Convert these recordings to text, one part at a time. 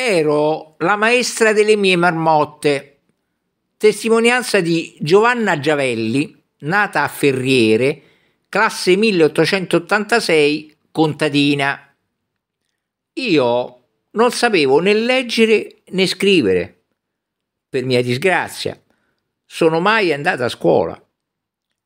Ero la maestra delle mie marmotte, testimonianza di Giovanna Giavelli, nata a Ferriere, classe 1886, contadina. Io non sapevo né leggere né scrivere, per mia disgrazia. Sono mai andata a scuola.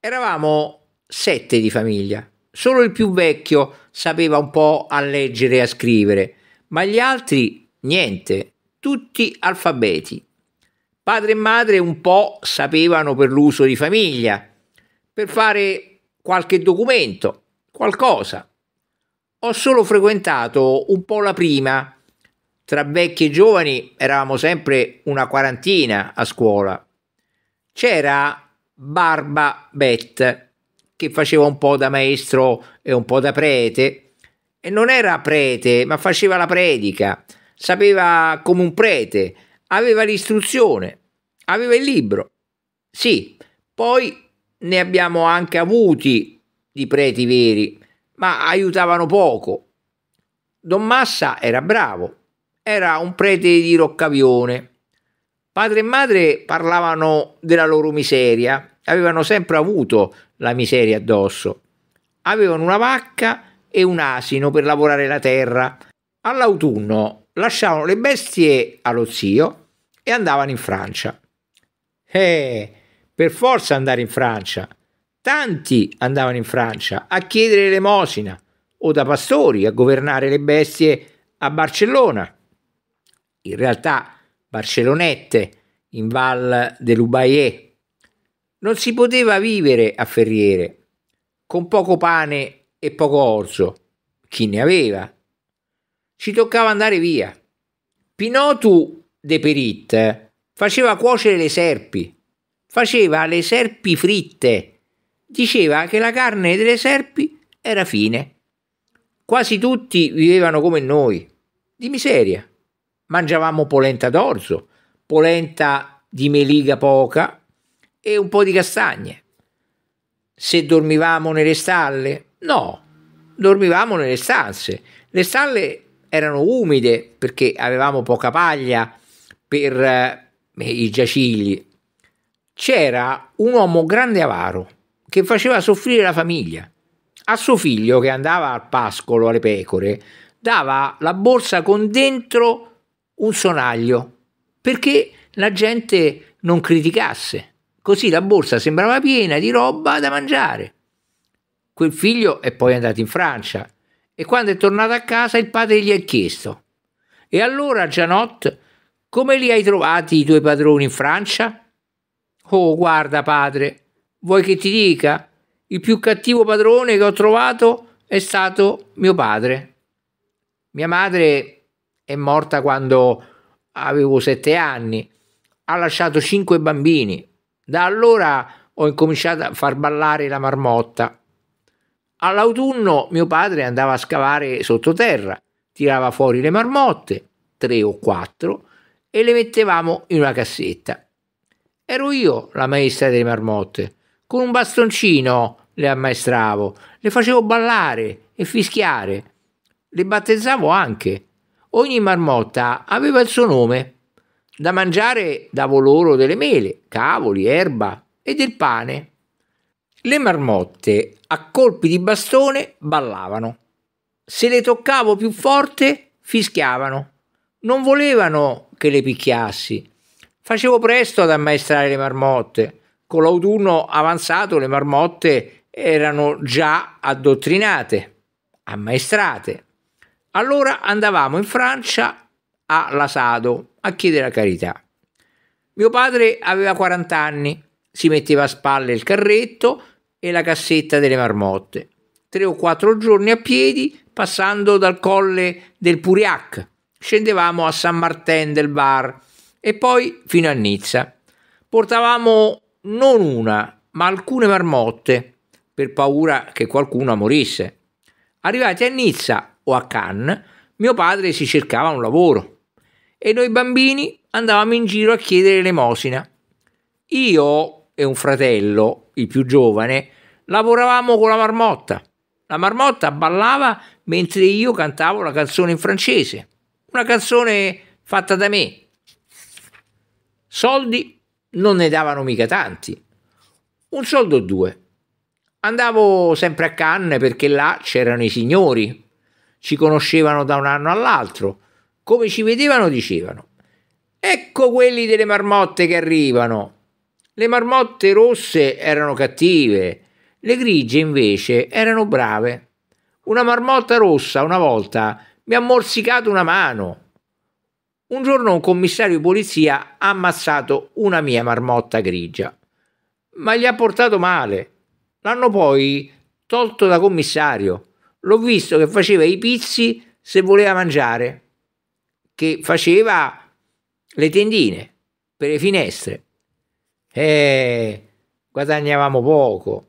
Eravamo sette di famiglia. Solo il più vecchio sapeva un po' a leggere e a scrivere, ma gli altri Niente, tutti alfabeti. Padre e madre un po' sapevano per l'uso di famiglia, per fare qualche documento, qualcosa. Ho solo frequentato un po' la prima. Tra vecchi e giovani eravamo sempre una quarantina a scuola. C'era Barba Bet, che faceva un po' da maestro e un po' da prete, e non era prete, ma faceva la predica, sapeva come un prete, aveva l'istruzione, aveva il libro. Sì, poi ne abbiamo anche avuti di preti veri, ma aiutavano poco. Don Massa era bravo, era un prete di Roccavione. Padre e madre parlavano della loro miseria, avevano sempre avuto la miseria addosso. Avevano una vacca e un asino per lavorare la terra. All'autunno lasciavano le bestie allo zio e andavano in Francia. Eh, per forza andare in Francia. Tanti andavano in Francia a chiedere l'emosina o da pastori a governare le bestie a Barcellona. In realtà Barcellonette in Val dell'Ubaye. Non si poteva vivere a Ferriere, con poco pane e poco orzo. Chi ne aveva ci toccava andare via. Pinotu de Perit faceva cuocere le serpi, faceva le serpi fritte, diceva che la carne delle serpi era fine. Quasi tutti vivevano come noi, di miseria. Mangiavamo polenta d'orzo, polenta di meliga poca e un po' di castagne. Se dormivamo nelle stalle? No, dormivamo nelle stanze. Le stalle erano umide perché avevamo poca paglia per eh, i giacigli. C'era un uomo grande avaro che faceva soffrire la famiglia. A suo figlio che andava al pascolo alle pecore dava la borsa con dentro un sonaglio perché la gente non criticasse. Così la borsa sembrava piena di roba da mangiare. Quel figlio è poi andato in Francia e quando è tornato a casa il padre gli ha chiesto E allora, Gianot, come li hai trovati i tuoi padroni in Francia? Oh, guarda, padre, vuoi che ti dica? Il più cattivo padrone che ho trovato è stato mio padre. Mia madre è morta quando avevo sette anni, ha lasciato cinque bambini. Da allora ho incominciato a far ballare la marmotta All'autunno mio padre andava a scavare sottoterra, tirava fuori le marmotte, tre o quattro, e le mettevamo in una cassetta. Ero io la maestra delle marmotte. Con un bastoncino le ammaestravo, le facevo ballare e fischiare. Le battezzavo anche. Ogni marmotta aveva il suo nome. Da mangiare davo loro delle mele, cavoli, erba e del pane le marmotte a colpi di bastone ballavano. Se le toccavo più forte fischiavano. Non volevano che le picchiassi. Facevo presto ad ammaestrare le marmotte. Con l'autunno avanzato le marmotte erano già addottrinate, ammaestrate. Allora andavamo in Francia a Lasado a chiedere carità. Mio padre aveva 40 anni, si metteva a spalle il carretto e la cassetta delle marmotte. Tre o quattro giorni a piedi, passando dal colle del Puriac, scendevamo a San Martin del Bar e poi fino a Nizza. Portavamo non una, ma alcune marmotte, per paura che qualcuna morisse. Arrivati a Nizza o a Cannes, mio padre si cercava un lavoro e noi bambini andavamo in giro a chiedere l'emosina. Io, e un fratello, il più giovane, lavoravamo con la marmotta. La marmotta ballava mentre io cantavo la canzone in francese, una canzone fatta da me. Soldi non ne davano mica tanti, un soldo o due. Andavo sempre a Cannes perché là c'erano i signori, ci conoscevano da un anno all'altro, come ci vedevano dicevano, ecco quelli delle marmotte che arrivano, le marmotte rosse erano cattive, le grigie invece erano brave. Una marmotta rossa una volta mi ha morsicato una mano. Un giorno un commissario di polizia ha ammazzato una mia marmotta grigia, ma gli ha portato male. L'hanno poi tolto da commissario. L'ho visto che faceva i pizzi se voleva mangiare, che faceva le tendine per le finestre. Eh, guadagnavamo poco.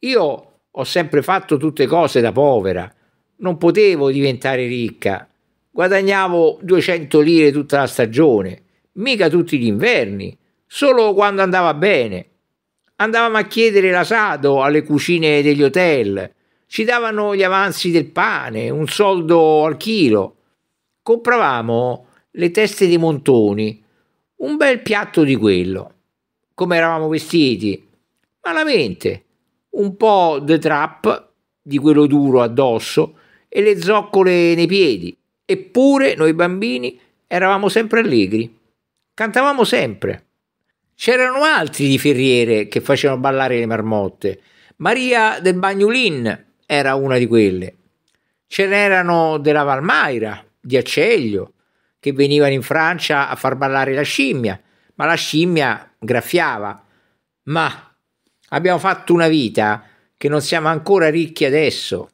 Io ho sempre fatto tutte cose da povera. Non potevo diventare ricca. Guadagnavo 200 lire tutta la stagione, mica tutti gli inverni, solo quando andava bene. Andavamo a chiedere l'asado alle cucine degli hotel. Ci davano gli avanzi del pane, un soldo al chilo. Compravamo le teste dei montoni, un bel piatto di quello come eravamo vestiti, malamente, un po' de trap di quello duro addosso e le zoccole nei piedi. Eppure noi bambini eravamo sempre allegri, cantavamo sempre. C'erano altri di ferriere che facevano ballare le marmotte. Maria del Bagnolin era una di quelle. Ce n'erano della Valmaira, di Acceglio, che venivano in Francia a far ballare la scimmia, ma la scimmia graffiava. Ma abbiamo fatto una vita che non siamo ancora ricchi adesso.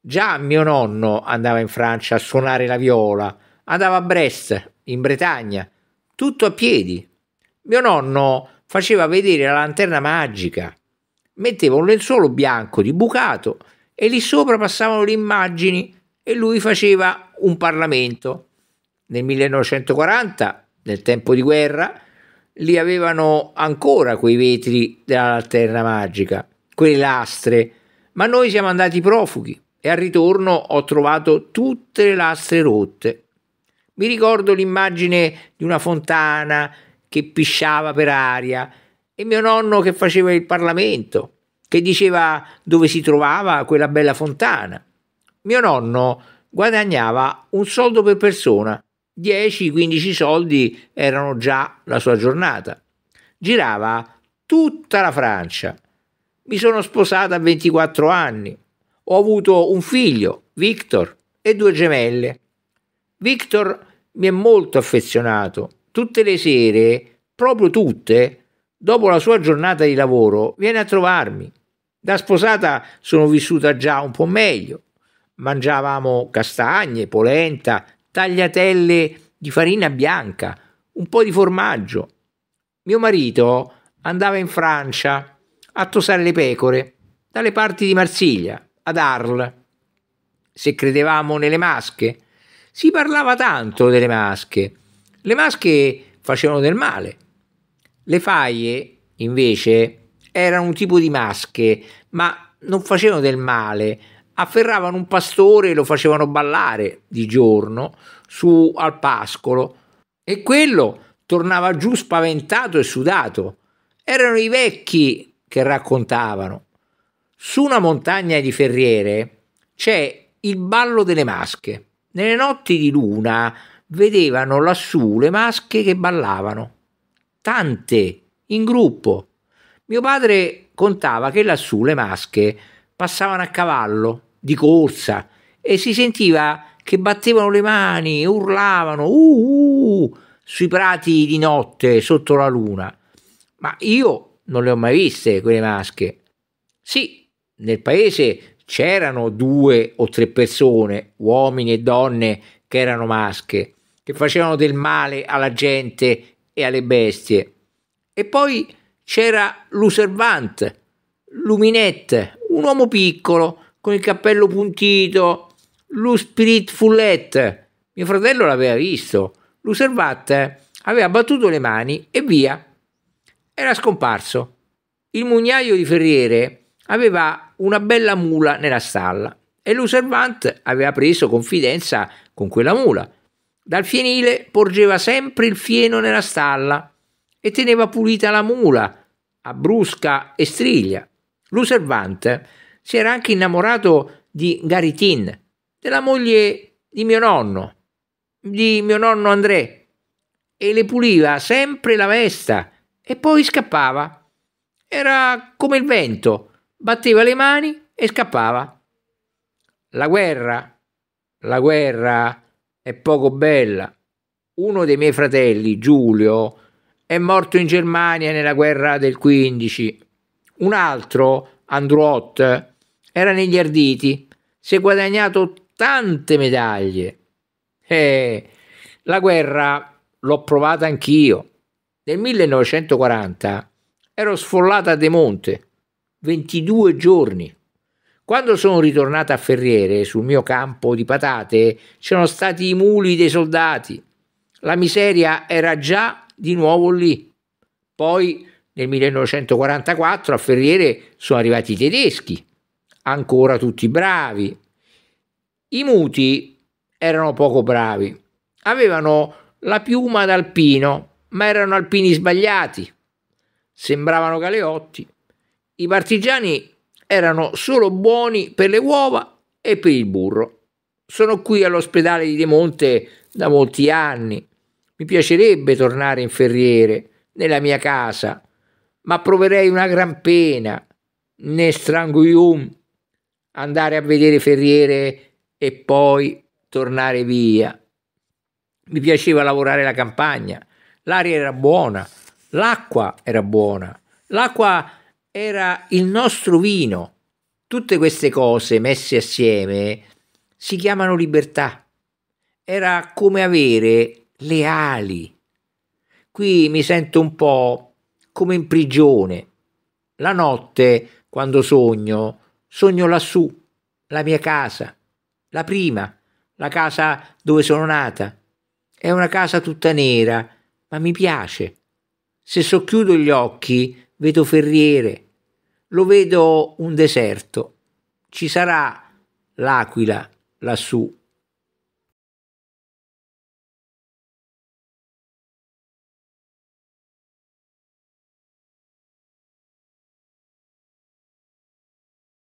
Già mio nonno andava in Francia a suonare la viola, andava a Brest, in Bretagna, tutto a piedi. Mio nonno faceva vedere la lanterna magica, metteva un lenzuolo bianco di bucato e lì sopra passavano le immagini e lui faceva un Parlamento. Nel 1940, nel tempo di guerra, li avevano ancora quei vetri della lanterna magica, quelle lastre, ma noi siamo andati profughi e al ritorno ho trovato tutte le lastre rotte. Mi ricordo l'immagine di una fontana che pisciava per aria e mio nonno che faceva il Parlamento, che diceva dove si trovava quella bella fontana. Mio nonno guadagnava un soldo per persona 10-15 soldi erano già la sua giornata. Girava tutta la Francia. Mi sono sposata a 24 anni. Ho avuto un figlio, Victor, e due gemelle. Victor mi è molto affezionato. Tutte le sere, proprio tutte, dopo la sua giornata di lavoro, viene a trovarmi. Da sposata sono vissuta già un po' meglio. Mangiavamo castagne, polenta, tagliatelle di farina bianca, un po' di formaggio. Mio marito andava in Francia a tosare le pecore dalle parti di Marsiglia, ad Arles. Se credevamo nelle masche, si parlava tanto delle masche. Le masche facevano del male. Le faie, invece, erano un tipo di masche, ma non facevano del male, afferravano un pastore e lo facevano ballare di giorno su al pascolo e quello tornava giù spaventato e sudato. Erano i vecchi che raccontavano. Su una montagna di ferriere c'è il ballo delle masche. Nelle notti di luna vedevano lassù le masche che ballavano. Tante, in gruppo. Mio padre contava che lassù le masche passavano a cavallo di corsa e si sentiva che battevano le mani, e urlavano uh, uh, sui prati di notte sotto la luna. Ma io non le ho mai viste quelle masche. Sì, nel paese c'erano due o tre persone, uomini e donne, che erano masche, che facevano del male alla gente e alle bestie. E poi c'era l'uservant, Luminette, un uomo piccolo, con il cappello puntito, lo spirit fullette. Mio fratello l'aveva visto. L'uservat aveva battuto le mani e via. Era scomparso. Il mugnaio di Ferriere aveva una bella mula nella stalla e l'uservant aveva preso confidenza con quella mula. Dal fienile porgeva sempre il fieno nella stalla e teneva pulita la mula a brusca e striglia. L'uservant si era anche innamorato di Garitin, della moglie di mio nonno, di mio nonno André, e le puliva sempre la vesta e poi scappava. Era come il vento, batteva le mani e scappava. La guerra, la guerra è poco bella. Uno dei miei fratelli, Giulio, è morto in Germania nella guerra del 15. Un altro, Andruot, era negli arditi, si è guadagnato tante medaglie. E la guerra l'ho provata anch'io. Nel 1940 ero sfollata a De Monte, 22 giorni. Quando sono ritornata a Ferriere, sul mio campo di patate, c'erano stati i muli dei soldati. La miseria era già di nuovo lì. Poi nel 1944 a Ferriere sono arrivati i tedeschi ancora tutti bravi. I muti erano poco bravi, avevano la piuma d'alpino, ma erano alpini sbagliati, sembravano galeotti. I partigiani erano solo buoni per le uova e per il burro. Sono qui all'ospedale di De Monte da molti anni. Mi piacerebbe tornare in ferriere nella mia casa, ma proverei una gran pena. Ne stranguium andare a vedere Ferriere e poi tornare via. Mi piaceva lavorare la campagna, l'aria era buona, l'acqua era buona, l'acqua era il nostro vino. Tutte queste cose messe assieme si chiamano libertà. Era come avere le ali. Qui mi sento un po' come in prigione. La notte, quando sogno, Sogno lassù, la mia casa, la prima, la casa dove sono nata. È una casa tutta nera, ma mi piace. Se socchiudo gli occhi, vedo Ferriere, lo vedo un deserto. Ci sarà l'aquila lassù.